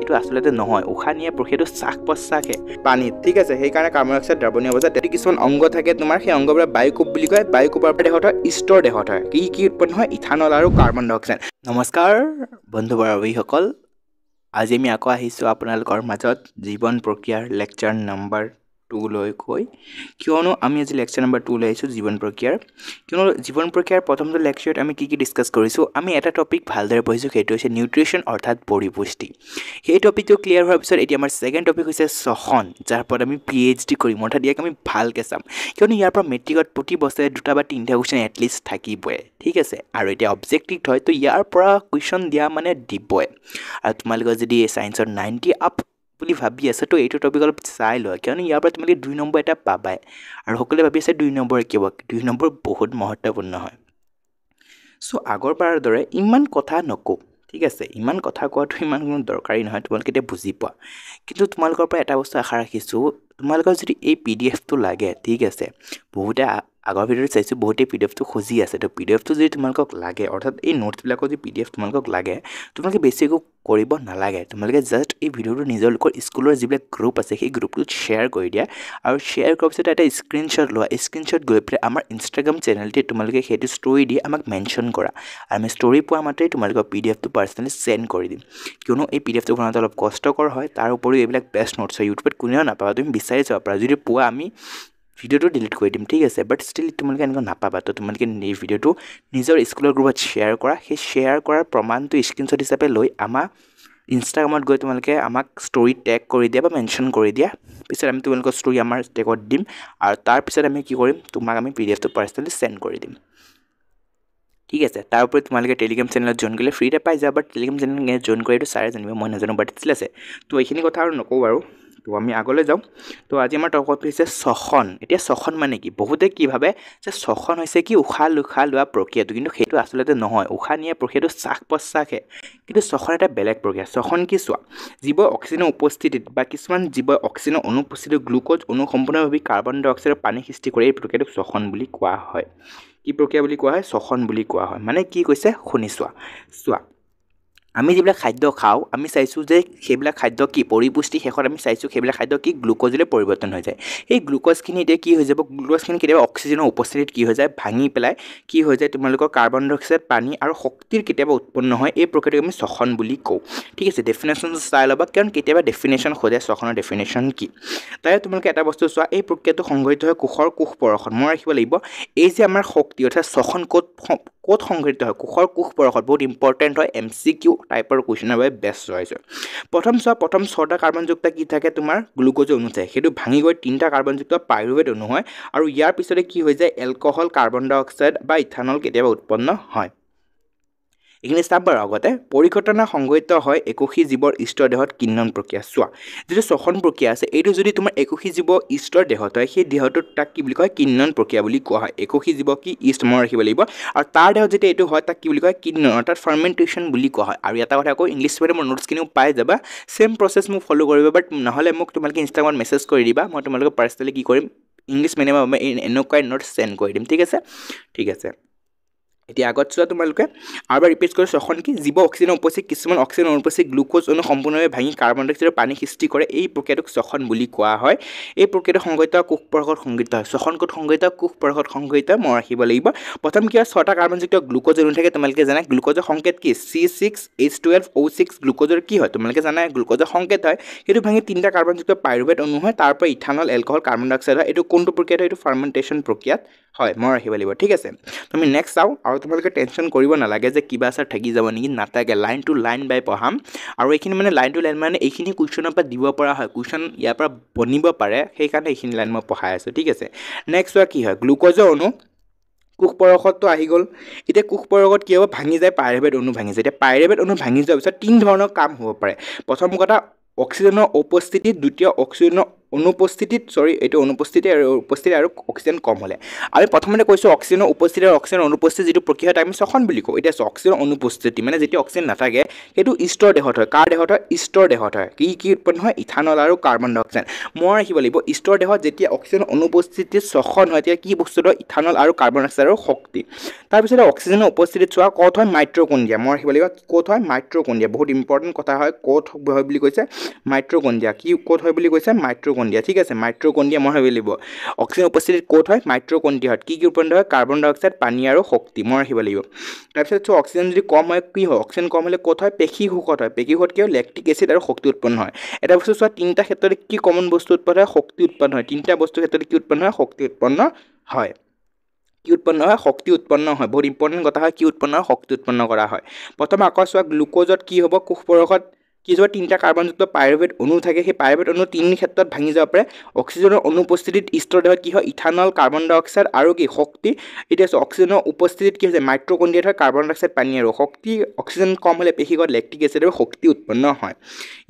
সেইটো আচলতে নহয় উশাহ নিয়ে সেইটো শ্বাস প্ৰশ্বাসহে পানীত ঠিক আছে সেইকাৰণে কাৰ্বন ডাই অক্সাইড দ্ৰৱণীয় অৱস্থা তেতিয়া কিছুমান অংগ থাকে তোমাৰ সেই অংগবোৰে বায়ুকোপ বুলি কয় বায়ুকোপৰ পৰা দেহত হয় ইষ্টৰ দেহত হয় কি কি উৎপন্ন হয় ইথানল আৰু কাৰ্বন ডাই অক্সাইড নমস্কাৰ বন্ধু বান্ধৱীসকল আজি আমি আকৌ আহিছোঁ আপোনালোকৰ মাজত জীৱন প্ৰক্ৰিয়াৰ লেকচাৰ নম্বৰ টুলৈ কৈ কিয়নো আমি আজি লেকচাৰ নম্বৰ টু লৈ আহিছোঁ জীৱন প্ৰক্ৰিয়াৰ কিয়নো জীৱন প্ৰক্ৰিয়াৰ প্ৰথমতে লেকচাৰত আমি কি কি ডিছকাছ কৰিছোঁ আমি এটা টপিক ভালদৰে পঢ়িছোঁ সেইটো হৈছে নিউট্ৰিশ্যন অৰ্থাৎ পৰিপুষ্টি সেই টপিকটো ক্লিয়াৰ হোৱাৰ পিছত এতিয়া আমাৰ ছেকেণ্ড টপিক হৈছে ছখন যাৰ ওপৰত আমি পি এইচ ডি কৰিম অৰ্থাৎ ইয়াক আমি ভালকৈ চাম কিয়নো ইয়াৰ পৰা মেট্ৰিকত প্ৰতি বছৰে দুটা বা তিনিটা কুৱেশ্যন এটলিষ্ট থাকিবই ঠিক আছে আৰু এতিয়া অবজেক্টিভ হয় তো ইয়াৰ পৰা কুৱেশ্যন দিয়া মানে দিবই আৰু তোমালোকৰ যদি চায়েন্সৰ নাইণ্টি আপ বুলি ভাবি আছে তো এইটো টপিক অলপ চাই লোৱা কিয়নো ইয়াৰ পৰা তোমালোকে দুই নম্বৰ এটা পাবাই আৰু সকলোৱে ভাবি আছে দুই নম্বৰ কিয় দুই নম্বৰ বহুত মহত্বপূৰ্ণ হয় চ' আগৰ আগৰবাৰৰ দৰে ইমান কথা নকওঁ ঠিক আছে ইমান কথা কোৱাটো ইমান কোনো দৰকাৰী নহয় তোমালোকে এতিয়া বুজি পোৱা কিন্তু তোমালোকৰ পৰা এটা বস্তু আশা ৰাখিছোঁ তোমালোকৰ যদি এই পি ডি এফটো লাগে ঠিক আছে বহুতে আগৰ ভিডিঅ'টো চাইছোঁ বহুতেই পি ডি এফটো খুজি আছে তো পি ডি এফটো যদি তোমালোকক লাগে অৰ্থাৎ এই নোটছবিলাকৰ যদি পি ডি এফ তোমালোকক লাগে তোমালোকে বেছি একো কৰিব নালাগে তোমালোকে জাষ্ট এই ভিডিঅ'টো নিজৰ লোকৰ স্কুলৰ যিবিলাক গ্ৰুপ আছে সেই গ্ৰুপটোত শ্বেয়াৰ কৰি দিয়া আৰু শ্বেয়াৰ কৰাৰ পিছত এটা স্ক্ৰীণশ্বট লোৱা স্ক্ৰীণশ্বট গৈ পেলাই আমাৰ ইনষ্টাগ্ৰাম চেনেলটোৱে তোমালোকে সেইটো ষ্টৰি দি আমাক মেনশ্যন কৰা আৰু আমি ষ্টৰি পোৱা মাত্ৰেই তোমালোকৰ পি ডি এফটো পাৰ্চনেলি চেণ্ড কৰি দিম কিয়নো এই পি ডি এফটো বনাওঁতে অলপ কষ্টকৰ হয় তাৰ উপৰিও এইবিলাক বেষ্ট নোটছ হয় ইউটিউবত কোনেও নাপাবা তুমি বিচাৰি চাব পাৰা যদি পোৱা আমি ভিডিঅ'টো ডিলিট কৰি দিম ঠিক আছে বাট ষ্টিল তোমালোকে এনেকুৱা নাপাবা তো তোমালোকে এই ভিডিঅ'টো নিজৰ স্কুলৰ গ্ৰুপত শ্বেয়াৰ কৰা সেই শ্বেয়াৰ কৰাৰ প্ৰমাণটো স্ক্ৰীনশ্বট হিচাপে লৈ আমাৰ ইনষ্টাগ্ৰামত গৈ তোমালোকে আমাক ষ্টৰী টেগ কৰি দিয়া বা মেনশ্যন কৰি দিয়া পিছত আমি তোমালোকৰ ষ্টৰী আমাৰ টেগত দিম আৰু তাৰপিছত আমি কি কৰিম তোমাক আমি পি ডি এফটো পাৰ্চনেলি চেণ্ড কৰি দিম ঠিক আছে তাৰ উপৰি তোমালোকে টেলিগ্ৰাম চেনেলত জইন কৰিলে ফ্ৰীতে পাই যাব বাট টেলিগ্ৰাম চেনেল জইন কৰি এইটো ছাৰে জানিব মই নাজানো বাট ষ্টিল আছে তো এইখিনি কথা আৰু নকওঁ আৰু থাকিব আমি আগলৈ যাওঁ তো আজি আমাৰ টপিক হৈছে ছখন এতিয়া ছখন মানে কি বহুতে কি ভাবে যে ছখন হৈছে কি উশাহ লোখা লোৱা প্ৰক্ৰিয়াটো কিন্তু সেইটো আচলতে নহয় উশাহ নিয়া প্ৰক্ৰিয়াটো শ্বাস প্ৰশ্বাসহে কিন্তু ছখন এটা বেলেগ প্ৰক্ৰিয়া ছখন কি চোৱা জীৱ অক্সিজেনৰ উপস্থিতিত বা কিছুমান জীৱ অক্সিজেনৰ অনুপস্থিতিত গ্লুক'জ অনু সম্পূৰ্ণভাৱে কাৰ্বন ডাই অক্সাইডৰ পানী সৃষ্টি কৰি এই প্ৰক্ৰিয়াটোক ছখন বুলি কোৱা হয় কি প্ৰক্ৰিয়া বুলি কোৱা হয় ছখন বুলি কোৱা হয় মানে কি কৈছে শুনি চোৱা চোৱা আমি যিবিলাক খাদ্য খাওঁ আমি চাইছোঁ যে সেইবিলাক খাদ্য কি পৰিপুষ্টি শেষত আমি চাইছোঁ সেইবিলাক খাদ্য কি গ্লুক'জলৈ পৰিৱৰ্তন হৈ যায় সেই গ্লুক'জখিনি এতিয়া কি হৈ যাব গ্লুক'জখিনি কেতিয়াবা অক্সিজেনৰ উপস্থিতিত কি হৈ যায় ভাঙি পেলাই কি হৈ যায় তোমালোকৰ কাৰ্বন ডাই অক্সাইড পানী আৰু শক্তিৰ কেতিয়াবা উৎপন্ন হয় এই প্ৰক্ৰিয়াটোক আমি চখন বুলি কওঁ ঠিক আছে ডেফিনেশ্যন চাই ল'বা কাৰণ কেতিয়াবা ডেফিনেশ্যন সোধে চখনৰ ডেফিনেশ্যন কি তাৰে তোমালোকে এটা বস্তু চোৱা এই প্ৰক্ৰিয়াটো সংঘটিত হয় কোষৰ কোষ পৰশত মনত ৰাখিব লাগিব এই যে আমাৰ শক্তি অৰ্থাৎ চখন ক'ত ক'ত সংঘটিত হয় কোষৰ কোষ পৰশত বহুত ইম্পৰ্টেণ্ট হয় এম চি কিউ টাইপৰ কুৱেশ্যনৰ বাবে বেষ্ট চইচ হয় প্ৰথম চোৱা প্ৰথম ছটা কাৰ্বনযুক্ত কি থাকে তোমাৰ গ্লুক'জ অনু থাকে সেইটো ভাঙি গৈ তিনিটা কাৰ্বনযুক্ত পাইৰুৱেট অনু হয় আৰু ইয়াৰ পিছতে কি হৈ যায় এলকহল কাৰ্বন ডাই অক্সাইড বা ইথানল কেতিয়াবা উৎপন্ন হয় এইখিনি বাৰু আগতে পৰিঘটনা সংঘটিত হয় একোশী জীৱৰ ইষ্টৰ দেহত কিন্নন প্ৰক্ৰিয়া চোৱা যিটো শ্বসন প্ৰক্ৰিয়া আছে এইটো যদি তোমাৰ একোশী জীৱ ইষ্টৰ দেহত হয় সেই দেহটোত তাক কি বুলি কয় কিন্নন প্ৰক্ৰিয়া বুলি কোৱা হয় একোশী জীৱ কি ইষ্ট মনত ৰাখিব লাগিব আৰু তাৰ দেহত যেতিয়া এইটো হয় তাক কি বুলি কয় কিন্নন অৰ্থাৎ ফাৰ্মেণ্টেশ্যন বুলি কোৱা হয় আৰু এটা কথা আকৌ ইংলিছ মই নোটছখিনিও পাই যাবা ছেম প্ৰচেছ মোক ফ'ল' কৰিবা বাট নহ'লে মোক তোমালোকে ইনষ্টাগ্ৰামত মেছেজ কৰি দিবা মই তোমালোকে পাৰ্চনেলি কি কৰিম ইংলিছ মিডিয়ামৰ বাবে এনেকুৱাই নোটছ চেণ্ড কৰি দিম ঠিক আছে ঠিক আছে এতিয়া আগত চোৱা তোমালোকে আৰু এবাৰ ৰিপিট কৰিছোঁ এখন কি জীৱ অক্সিজেন উপস্থিত কিছুমান অক্সিজেন অনুপস্থিত গ্লুক'জ অনু সম্পূৰ্ণভাৱে ভাঙি কাৰ্বন ডাই অক্সাইডৰ পানী সৃষ্টি কৰে এই প্ৰক্ৰিয়াটোক চখন বুলি কোৱা হয় এই প্ৰক্ৰিয়াটো সংঘটিত কোষ পৰ্ষত সংঘটিত হয় চখন কোট সংঘটিত কোষ পৰ্ষত সংঘটিত মই ৰাখিব লাগিব প্ৰথম কি হয় ছটা কাৰ্বনযুক্ত গ্লুক'জ অনু থাকে তোমালোকে জানা গ্লুক'জৰ সংকেত কি C six H twelve O' six গ্লুক'জৰ কি হয় তোমালোকে জানা গ্লুক'জৰ সংকেত হয় সেইটো ভাঙি তিনিটা কাৰ্বনযুক্ত পাইৰুবেট অনু হয় তাৰ পৰা ইথানল এলকহল কাৰ্বন ডাই হয় এইটো কোনটো প্ৰক্ৰিয়াত এইটো ফাৰ্মেণ্টেশ্যন প্ৰক্ৰিয়াত হয় মই ৰাখিব লাগিব ঠিক আছে তুমি নেক্সট চাওঁ আৰু আৰু তোমালোকে টেনশ্যন কৰিব নালাগে যে কিবা চাৰ থাকি যাব নেকি নাথাকে লাইন টু লাইন বাই পঢ়াম আৰু এইখিনি মানে লাইন টু লাইন মানে এইখিনি কুৱেশ্যনৰ পৰা দিব পৰা হয় কুৱেশ্যন ইয়াৰ পৰা বনিব পাৰে সেইকাৰণে এইখিনি লাইন মই পঢ়াই আছোঁ ঠিক আছে নেক্সট চোৱা কি হয় গ্লুক'জৰ অনু কোষ পৰশতটো আহি গ'ল এতিয়া কোষ পৰশত কি হ'ব ভাঙি যায় পাইৰেভেট অনু ভাঙি যায় এতিয়া পাইৰেভেট অনু ভাঙি যোৱাৰ পিছত তিনি ধৰণৰ কাম হ'ব পাৰে প্ৰথম কথা অক্সিজেনৰ উপস্থিতি দ্বিতীয় অক্সিজেনৰ অনুপস্থিতিত চৰি এইটো অনুপস্থিতি আৰু উপস্থিতি আৰু অক্সিজেন কম হ'লে আমি প্ৰথমতে কৈছোঁ অক্সিজেনৰ উপস্থিতি আৰু অক্সিজেনৰ অনুপস্থিতি যিটো প্ৰক্ৰিয়া হয় তাক আমি চখন বুলি কওঁ এতিয়া অক্সিজেনৰ অনুপস্থিতি মানে যেতিয়া অক্সিজেন নাথাকে সেইটো ইষ্টৰ দেহত হয় কাৰ দেহত হয় ইষ্টৰ দেহত হয় কি কি উৎপন্ন হয় ইথানল আৰু কাৰ্বন ডাই অক্সাইড মনত ৰাখিব লাগিব ইষ্টৰ দেহত যেতিয়া অক্সিজেনৰ অনুপস্থিতি চখন হয় তেতিয়া কি বস্তুটো হয় ইথানল আৰু কাৰ্বন ডাই অক্সাইডৰ শক্তি তাৰপিছতে অক্সিজেনৰ উপস্থিতিত চোৱা ক'ত হয় মাইট্ৰকণ্ডিয়া মনত ৰাখিব লাগিব ক'ত হয় মাইট্ৰকণ্ডিয়া বহুত ইম্পৰ্টেণ্ট কথা হয় ক'ত হয় বুলি কৈছে মাইট্ৰকণ্ডিয়া কি ক'ত হয় বুলি কৈছে মাইট্ৰ মাইট্ৰকণ্ডিয়া ঠিক আছে মাইট্ৰকণ্ডিয়া মই ভাবি লাগিব অক্সিজেন উপস্থিতিত ক'ত হয় মাইট্ৰকণ্ডিয়াত কি কি উৎপন্ন হয় কাৰ্বন ডাই অক্সাইড পানী আৰু শক্তি মই ৰাখিব লাগিব তাৰপিছত চোৱা অক্সিজেন যদি কম হয় কি হয় অক্সিজেন কম হ'লে ক'ত হয় পেশী সুখত হয় পেশী শোষত কি হয় লেক্টিক এচিড আৰু শক্তি উৎপন্ন হয় এটা বস্তু চোৱা তিনিটা ক্ষেত্ৰত কি কমন বস্তু উৎপন্ন হয় শক্তি উৎপন্ন হয় তিনিটা বস্তুৰ ক্ষেত্ৰত কি উৎপন্ন হয় শক্তি উৎপন্ন হয় কি উৎপন্ন হয় শক্তি উৎপন্ন হয় বহুত ইম্পৰ্টেণ্ট কথা হয় কি উৎপন্ন হয় শক্তি উৎপন্ন কৰা হয় প্ৰথম আকৌ চোৱা গ্লুক'জত কি হ'ব কোষ কি যোৱা তিনিটা কাৰ্বনযুক্ত পাইৰভেট অনু থাকে সেই পাইৰভেট অনু তিনি ক্ষেত্ৰত ভাঙি যাব পাৰে অক্সিজেনৰ অনুপস্থিতিত ইষ্টৰ দেহত কি হয় ইথানল কাৰ্বন ডাই অক্সাইড আৰু কি শক্তি এতিয়া আছে অক্সিজেনৰ উপস্থিতিত কি হৈছে মাইক্ৰকণ্ডিয়াত হয় কাৰ্বন ডাইঅক্সাইড পানী আৰু শক্তি অক্সিজেন কম হ'লে পেশীগত লেক্টিক এচিড আৰু শক্তি উৎপন্ন হয়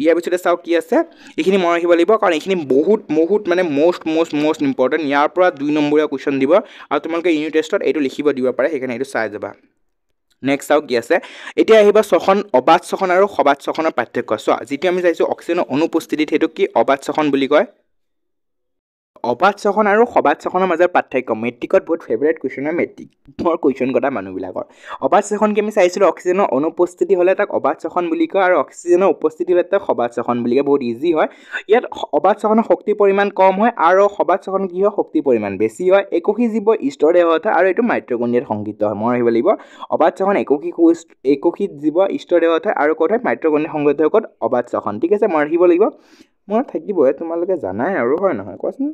ইয়াৰ পিছতে চাওক কি আছে এইখিনি মনত ৰাখিব লাগিব কাৰণ এইখিনি বহুত বহুত মানে মষ্ট মষ্ট মষ্ট ইম্পৰ্টেণ্ট ইয়াৰ পৰা দুই নম্বৰীয়া কুৱেশ্যন দিব আৰু তোমালোকে ইউনিট টেষ্টত এইটো লিখিব দিব পাৰে সেইকাৰণে এইটো চাই যাবা নেক্সট চাওক কি আছে এতিয়া আহিব শ্বসন অবাধ শ্বসন আৰু সবাধ শ্বসনৰ পাৰ্থক্য চোৱা যিটো আমি চাইছোঁ অক্সিজেনৰ অনুপস্থিতিত সেইটো কি অবাধ শ্বসন বুলি কয় অবাধ অবাধচখন আৰু সবাধচখনৰ মাজৰ পাৰ্থক্য মেট্ৰিকত বহুত ফেভৰেট কুৱেশ্যন হয় মেট্ৰিকৰ কুৱেশ্যন কটা মানুহবিলাকৰ অবাধ কি আমি চাইছিলোঁ অক্সিজেনৰ অনুপস্থিতি হ'লে তাক অবাধ অবাধচখন বুলি কয় আৰু অক্সিজেনৰ উপস্থিতি হ'লে তাক সবাধচখন বুলি কয় বহুত ইজি হয় ইয়াত অবাধচখনৰ শক্তিৰ পৰিমাণ কম হয় আৰু সবাধচখন কি হয় শক্তিৰ পৰিমাণ বেছি হয় একোষী জীৱ ইষ্টৰ দেহ হয় আৰু এইটো মাইত্ৰকুণ্ডিয়াত সংগীত হয় মই ৰাখিব লাগিব অবাধ অবাধচখন একোষী একোষী জীৱ ইষ্টৰ দেহ হয় আৰু ক'ত হয় মাইত্ৰকুণ্ডিয়া সংগীত হয় ক'ত অবাধচখন ঠিক আছে মই ৰাখিব লাগিব মই থাকিবই তোমালোকে জানাই আৰু হয় নহয় কোৱাচোন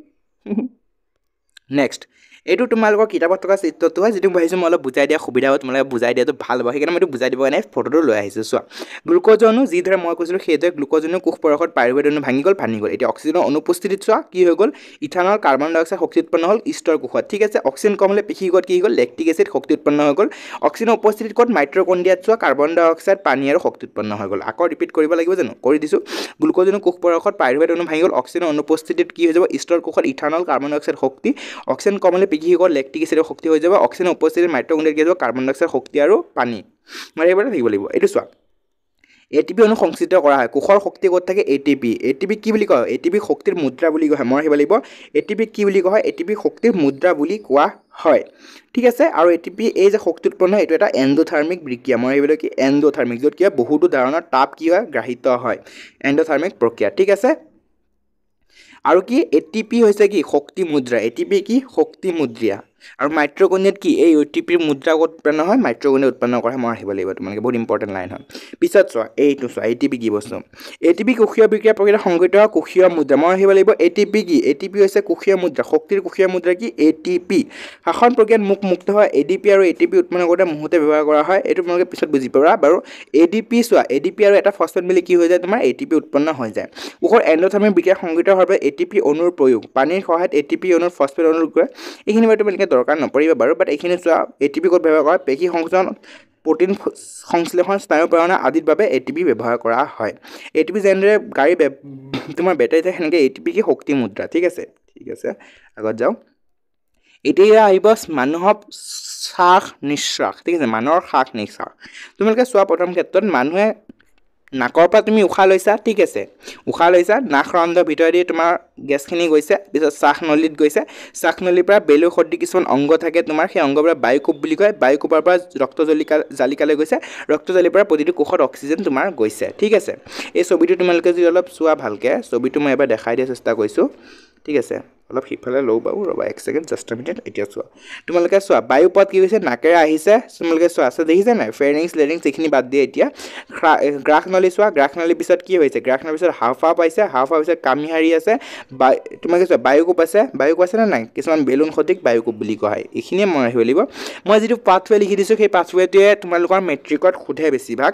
Next এইটো তোমালোকৰ কিতাপত থকা চিত্ৰটো হয় যিটো মই আহিছোঁ মই অলপ বুজাই দিয়া সুবিধা হ'ব তোমালোকে বুজাই দিয়াটো ভাল হ'ব সেইকাৰণে মই এইটো বুজাই দিব কাৰণে ফটোটো লৈ আহিছোঁ চোৱা গ্লুক'জনো যিদৰে মই কৈছিলোঁ সেইদৰে গ্লুক'জনো কোষ পৰশত পাৰিবেদনো ভাঙি গ'ল ভাঙি গ'ল এতিয়া অক্সিজেনৰ অনুপস্থিতিত চোৱা কি হৈ গ'ল ইথানল কাৰ্বন ডাই অক্সাইড শক্তি উৎপন্ন হ'ল ইষ্টৰ কোষত ঠিক আছে অক্সিজেন কম হ'লে পেশীগত কি গ'ল লেক্টিক এচিড শক্তি উৎপন্ন হৈ গ'ল অক্সিজেনৰ উপস্থিতিত ক'ত মাইট্ৰকণ্ডিয়াত চোৱা কাৰ্বন ডাই পানী আৰু শক্তি উৎপন্ন হৈ গ'ল আকৌ ৰিপিট কৰিব লাগিব জানো কৰি দিছোঁ গ্লুক'জেনো কোষ পৰশত পাৰিবেদনো ভাঙি গ'ল অক্সিজেনৰ অনুপস্থিতিত কি হৈ যাব ইষ্টৰ কোষত ইথানল কাৰ্বন ডাই অক্সাইড শক্তি অক্সিজেন কম পিঘি কি হ'ব লেক্টিক এচিডৰ শক্তি হৈ যাব অক্সিজেন উপস্থিতিত মাইট্ৰগুণ্ডিয়া কি হ'ব কাৰ্বন ডাইঅক্সাইড শক্তি আৰু পানী মানে এইবাৰ থাকিব লাগিব এইটো চোৱা এ টি পি অনুসংসিত কৰা হয় কোষৰ শক্তি ক'ত থাকে A T P A T P কি বুলি কয় এ টি পি শক্তিৰ মুদ্ৰা বুলি কয় মই আহিব লাগিব এ টি পি কি বুলি কোৱা হয় এ টি পি শক্তিৰ মুদ্ৰা বুলি কোৱা হয় ঠিক আছে আৰু এ টি পি এই যে শক্তি উৎপন্ন হয় এইটো এটা এণ্ডথাৰ্মিক বিক্ৰিয়া মই লাগিব কি এণ্ডথাৰ্মিক য'ত কি হয় বহুতো ধৰণৰ তাপ কি হয় গ্ৰাহিত হয় এণ্ডথাৰ্মিক প্ৰক্ৰিয়া ঠিক আছে আৰু কি এ টি পি হৈছে কি শক্তি মুদ্ৰা এ টি পি কি শক্তি মুদ্ৰা আৰু মাইত্ৰকন্যাত কি এই অ' টি পি মুদ্ৰা উৎপন্ন হয় মাইত্ৰকন্যা উৎপন্ন কৰা মই আহিব লাগিব তোমালোকে বহুত ইম্পৰ্টেণ্ট লাইন হয় পিছত চোৱা এইটো চোৱা এ টি পি কি বস্তু এ টি পি কুশীয় বিক্ৰিয়া প্ৰক্ৰিয়া সংঘটিত হোৱা কুশীয় মুদ্ৰা মই আহিব লাগিব এ টি পি কি এ টি পি হৈছে কুশীয় মুদ্ৰা শক্তিৰ কুশীয় মুদ্ৰা কি এ টি পি শাসন প্ৰক্ৰিয়াত মুখ মুক্ত হোৱা এ ডি পি আৰু এ টি পি উৎপন্ন কৰোঁতে মুহূৰ্তে ব্যৱহাৰ কৰা হয় এইটো তোমালোকে পিছত বুজি পাৰা বাৰু এ ডি পি চোৱা এ ডি পি আৰু এটা ফচফেট মিলি কি হৈ যায় তোমাৰ এ টি পি উৎপন্ন হৈ যায় কোষৰ এণ্ডথামিক বিক্ৰিয়া সংঘটিত হোৱাৰ বাবে এ টি পি অনুৰ প্ৰয়োগ পানীৰ সহায়ত এ টি পি অনুৰ ফচফেট অনুৰোধ কৰে এইখিনি বাৰু তোমালোকে দৰকাৰ নপৰিব বাৰু বাট এইখিনি চোৱা এ টি পি ক'ত ব্যৱহাৰ কৰা পেশী সংযোজন প্ৰটিন সংশ্লেষণ স্নায়ু প্ৰেৰণা আদিৰ বাবে এ টি পি ব্যৱহাৰ কৰা হয় এ টি পি যেনেদৰে গাড়ী তোমাৰ বেটাৰী থাকে সেনেকৈ এ টি পি কি শক্তি মুদ্ৰা ঠিক আছে ঠিক আছে আগত যাওঁ এতিয়া আহিব মানুহৰ শ্বাস নিশ্বাস ঠিক আছে মানুহৰ শ্বাস নিশ্বাস তোমালোকে চোৱা প্ৰথম ক্ষেত্ৰত মানুহে নাকৰ পৰা তুমি উশাহ লৈছা ঠিক আছে উশাহ লৈছা নাক নাখৰন্ধৰ ভিতৰেদি তোমাৰ গেছখিনি গৈছে পিছত নলীত গৈছে চাহ নলীৰ পৰা বেলু সদৃশ কিছুমান অংগ থাকে তোমাৰ সেই অংগবোৰে বায়ুকোপ বুলি কয় বায়ুকোপৰ পৰা ৰক্ত ৰক্তজলিকা জালিকালৈ গৈছে ৰক্তজালিৰ পৰা প্ৰতিটো কোষত অক্সিজেন তোমাৰ গৈছে ঠিক আছে এই ছবিটো তোমালোকে যদি অলপ চোৱা ভালকৈ ছবিটো মই এবাৰ দেখাই দিয়াৰ চেষ্টা কৰিছোঁ ঠিক আছে অলপ সিফালে লওঁ বাৰু ৰ'বা এক ছেকেণ্ড জাষ্ট মিনিট এতিয়া চোৱা তোমালোকে চোৱা বায়ু পথ কি হৈছে নাকেৰে আহিছে তোমালোকে চোৱা আছে দেখিছে নাই ফেৰিংছ লেৰিংছ এইখিনি বাদ দিয়ে এতিয়া গ্ৰাস নলী চোৱা গ্ৰাস নলীৰ পিছত কি হৈছে গ্ৰাস নলীৰ পিছত হাফা পাইছে হাফা পিছত কামিহাৰি আছে বায়ু তোমালোকে চোৱা বায়ুকোপ আছে বায়ুকোপ আছে নে নাই কিছুমান বেলুন সদিক বায়ুকোপ বুলি কয় এইখিনিয়ে মই ৰাখিব লাগিব মই যিটো পাথৱে লিখি দিছোঁ সেই পাথৱেটোৱে তোমালোকৰ মেট্ৰিকত সোধে বেছিভাগ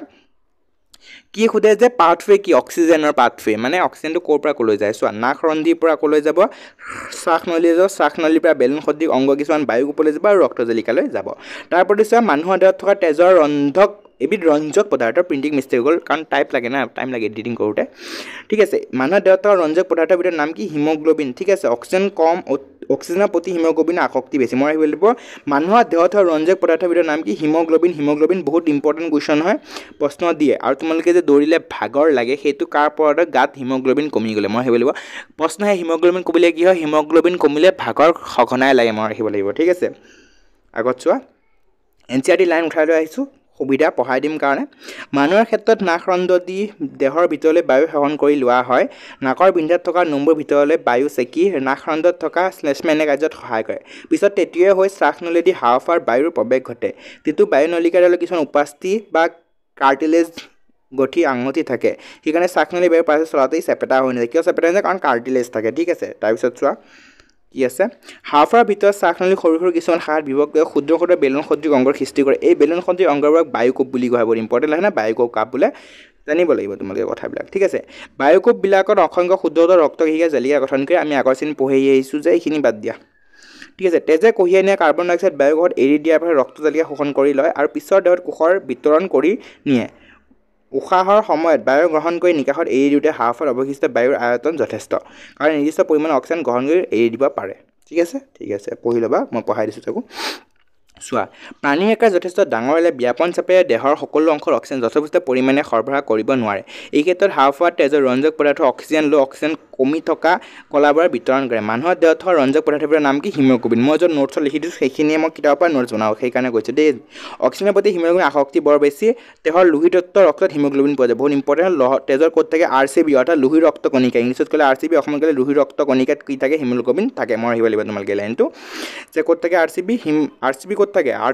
কি সোধে যে পাথৱে কি অক্সিজেনৰ পাথৱে মানে অক্সিজেনটো ক'ৰ পৰা ক'লৈ যায় চোৱা নাক ৰন্ধিৰ পৰা ক'লৈ যাব শ্বাস শ্বাসনলী যাব নলীৰ পৰা বেলুন সদৃশ অংগ কিছুমান বায়ু কোপলৈ যাব আৰু ৰক্ত ৰক্তজালিকালৈ যাব তাৰ প্ৰতি চোৱা মানুহৰ দেহত থকা তেজৰ ৰন্ধক এবিধ ৰঞ্জক পদাৰ্থৰ প্ৰিণ্টিং মিষ্টেক হ'ল কাৰণ টাইপ লাগে না টাইম লাগে এডিটিং কৰোঁতে ঠিক আছে মানুহৰ দেহত থকা ৰঞ্জক পদাৰ্থৰ ভিতৰত নাম কি হিমগ্ল'বিন ঠিক আছে অক্সিজেন কম অক্সিজেনৰ প্ৰতি হিমগ্লবিনৰ আসক্তি বেছি মই আহিব লাগিব মানুহৰ দেহত হোৱা ৰঞ্জক পদাৰ্থৰ ভিতৰত নাম কি হিমগ্লবিন হিমগ্লবিন বহুত ইম্পৰ্টেণ্ট কুৱেশ্যন হয় প্ৰশ্ন দিয়ে আৰু তোমালোকে যে দৌৰিলে ভাগৰ লাগে সেইটো কাৰ পৰা গাত হিমগ্লবিন কমি গ'লে মই আহিব লাগিব প্ৰশ্ন আহে হিমগ্লবিন কমিলে কি হয় হিমগ্লবিন কমিলে ভাগৰ সঘনাই লাগে মই ৰাখিব লাগিব ঠিক আছে আগত চোৱা N C R T line উঠাই লৈ আহিছোঁ সুবিধা পঢ়াই দিম কাৰণে মানুহৰ ক্ষেত্ৰত নাক ৰন্ধ দি দেহৰ ভিতৰলৈ বায়ু সেৱন কৰি লোৱা হয় নাকৰ বিন্ধাত থকা নোমবোৰ ভিতৰলৈ বায়ু চেকি নাক ৰন্ধত থকা শ্লেচমেনে কাৰ্যত সহায় কৰে পিছত তেতিয়াই হৈ শ্বাস শ্বাসনলীদি হাৱাফাৰ বায়ুৰ প্ৰৱেশ ঘটে যিটো বায়ুনলিকাডালৰ কিছুমান উপাস্তি বা কাৰ্টিলেজ গঠি আঙুঠি থাকে সেইকাৰণে শ্বাসনলী বায়ু পাছত চলাতেই চেপেটা হৈ নাযায় কিয় চেপেটা হৈ নাযায় কাৰণ কাৰ্টিলেজ থাকে ঠিক আছে তাৰপিছত চোৱা কি আছে হাফৰ ভিতৰত চাহখনলৈ সৰু সৰু কিছুমান হাত বিভক্ত ক্ষুদ্ৰ ক্ষুদ্ৰ বেলুন সদৃশ অংগৰ সৃষ্টি কৰে এই বেলুন সদৃশ অংগবোৰক বায়ুকোপ বুলি কোৱা হ'ব ইম্পৰ্টেণ্ট হয়নে বায়ুকোপ কাপ বোলে জানিব লাগিব তোমালোকে কথাবিলাক ঠিক আছে বায়ুকোপবিলাকত অসংখ্য ক্ষুদ্ৰ ৰক্তকেশিকা জালিকা গঠন কৰি আমি আগৰ চিন পঢ়ি আহিছোঁ যে এইখিনি বাদ দিয়া ঠিক আছে তেজে কঢ়িয়াই নিয়া কাৰ্বন ডাই অক্সাইড বায়ুকোষত এৰি দিয়াৰ পৰা ৰক্তজালিকা শোষণ কৰি লয় আৰু পিছৰ দেহত কোষৰ বিতৰণ কৰি নিয়ে উশাহৰ সময়ত বায়ু গ্ৰহণ কৰি নিকাশত এৰি দিওঁতে হাফত অৱশিষ্ট বায়ুৰ আয়তন যথেষ্ট কাৰণ নিৰ্দিষ্ট পৰিমাণৰ অক্সিজেন গ্ৰহণ কৰি এৰি দিব পাৰে ঠিক আছে ঠিক আছে পঢ়ি ল'বা মই পঢ়াই দিছোঁ তাকো চোৱা প্ৰাণীৰ একাৰ যথেষ্ট ডাঙৰ হ'লে ব্যাপন চাপেৰে দেহৰ সকলো অংশত অক্সিজেন যথেষ্ট পৰিমাণে সৰবৰাহ কৰিব নোৱাৰে এই ক্ষেত্ৰত হাফ হোৱা তেজৰ ৰঞ্জক পদাৰ্থ অক্সিজেন লৈ অক্সিজেন কমি থকা কলাবোৰ বিতৰণ কৰে মানুহৰ দেহত থকা ৰঞ্জক পদাৰ্থবোৰৰ নাম কি হিমোগ্ল'বিন মই য'ত নোটছত লিখি দিছোঁ সেইখিনিয়ে মই কিতাপৰ পৰা নোটছ বনাওঁ সেইকাৰণে কৈছোঁ দেই অক্সিজেনৰ প্ৰতি হিমোগ্ল'বিন আসক্তি বৰ বেছি দেহৰ লোহিত ৰক্তত হিমোগ্ল'বিন পোৱা যায় বহুত ইম্পৰ্টেণ্ট তেজৰ ক'ত থাকে আৰ চি বি অৰ্থাৎ লোহি ৰক্ত কণিকা ইংলিছত ক'লে আৰ চি বি অসমত ক'লে লোহি ৰক্ত কণিকাত কি থাকে হিমোগ্ল'বিন থাকে মই আহিব লাগিব তোমালোকে লাইনটো যে ক'ত থাকে আৰ চি বি হিম আৰ চি বি ক'ত থাকে আৰ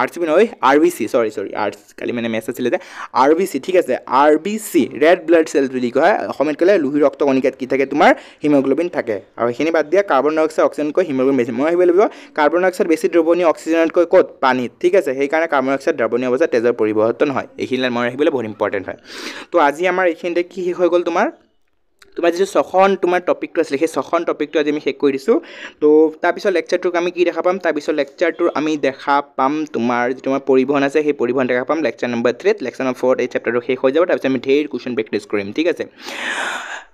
আৰ চি বি নহয় R B C sorry sorry R কালি মানে মেচ আছিলে যে আৰ বি চি ঠিক আছে R B C red blood cell বুলি কয় অসমীয়াত ক'লে লোহি ৰক্ত কণিকা ইয়াত কি থাকে তোমাৰ হিমগ্লোবিন থাকে আৰু সেইখিনি বাদ দিয়া কাৰ্বন ডাইঅক্সাইড অক্সিজেনকৈ হিমগ্লোবিন বেছি মই আহিব লাগিব কাৰ্বন ডাই অক্সাইড বেছি দ্ৰৱণীয় অক্সিজেনতকৈ ক'ত পানীত ঠিক আছে সেইকাৰণে কাৰ্বন অক্সাইড দ্ৰৱণীয় অৱস্থাত তেজৰ পৰিৱৰ্তন হয় এইখিনি মই আহিবলৈ বহুত ইম্পৰ্টেণ্ট হয় তো আজি আমাৰ এইখিনিতে কি শেষ হৈ গ'ল তোমাৰ তোমাৰ যিটো ছখন তোমাৰ টপিকটো আছিলে সেই ছখন টপিকটো আজি আমি শেষ কৰি দিছোঁ তো তাৰপিছত লেকচাৰটোক আমি কি দেখা পাম তাৰপিছত লেকচাৰটো আমি দেখা পাম তোমাৰ যিটো আমাৰ পৰিবহণ আছে সেই পৰিবহণ দেখা পাম লেকচাৰ নম্বৰ থ্ৰীত লেকচাৰ নম্বৰ ফ'ৰত এই চেপ্টাৰটো শেষ হৈ যাব তাৰপিছত আমি ঢেৰ কুৱেশ্যন প্ৰেক্টিছ কৰিম ঠিক আছে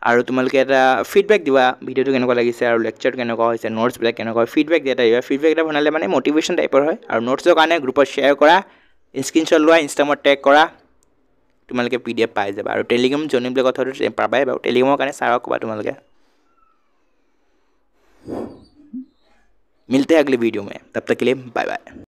আৰু তোমালোকে এটা ফিডবেক দিবা ভিডিঅ'টো কেনেকুৱা লাগিছে আৰু লেকচাৰটো কেনেকুৱা হৈছে নোটছবিলাক কেনেকুৱা হয় ফিডবেক এটা দিবা ফিডবেক এটা বনালে মানে মটিভেশ্যন টাইপৰ হয় আৰু নোটছৰ কাৰণে গ্ৰুপত শ্বেয়াৰ কৰা স্ক্ৰীনশ্বট লোৱা ইনষ্টাগ্ৰামত টেগ কৰা তোমালোকে পি ডি এফ পাই যাবা আৰু টেলিগ্ৰাম জইনবিলাক হয়তো পাবাই বাৰু টেলিগ্ৰামৰ কাৰণে ছাৰক ক'বা তোমালোকে मिलते हैं अगले वीडियो में तब तक के लिए बाय बाय